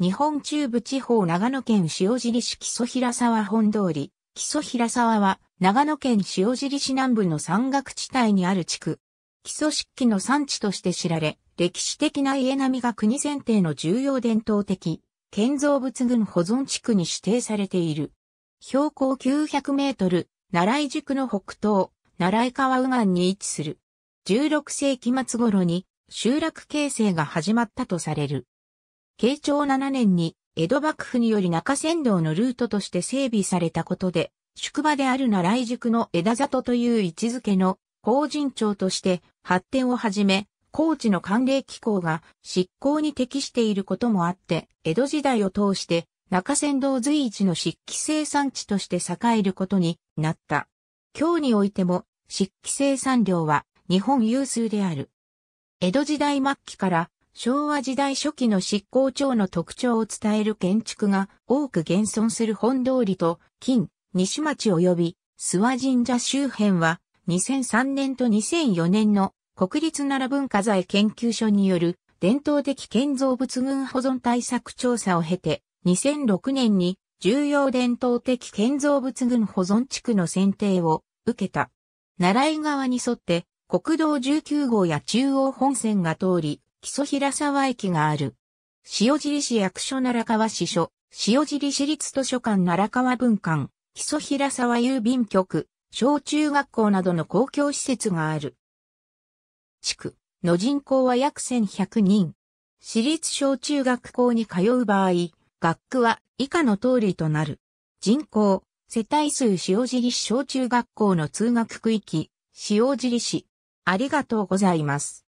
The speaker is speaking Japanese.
日本中部地方長野県塩尻市木曽平沢本通り。木曽平沢は長野県塩尻市南部の山岳地帯にある地区。木曽漆器の産地として知られ、歴史的な家並みが国前提の重要伝統的建造物群保存地区に指定されている。標高900メートル、奈良井宿の北東、奈良井川右岸に位置する。16世紀末頃に集落形成が始まったとされる。慶長7年に江戸幕府により中山道のルートとして整備されたことで、宿場である奈良井宿の江田里という位置づけの法人町として発展をはじめ、高知の寒冷気候が執行に適していることもあって、江戸時代を通して中山道随一の漆器生産地として栄えることになった。今日においても漆器生産量は日本有数である。江戸時代末期から昭和時代初期の執行庁の特徴を伝える建築が多く現存する本通りと金、西町及び諏訪神社周辺は2003年と2004年の国立奈良文化財研究所による伝統的建造物群保存対策調査を経て2006年に重要伝統的建造物群保存地区の選定を受けた。奈良井川に沿って国道19号や中央本線が通り、木曽平沢駅がある。塩尻市役所奈良川支所、塩尻市立図書館奈良川文館、木曽平沢郵便局、小中学校などの公共施設がある。地区の人口は約1100人。私立小中学校に通う場合、学区は以下の通りとなる。人口、世帯数塩尻市小中学校の通学区域、塩尻市。ありがとうございます。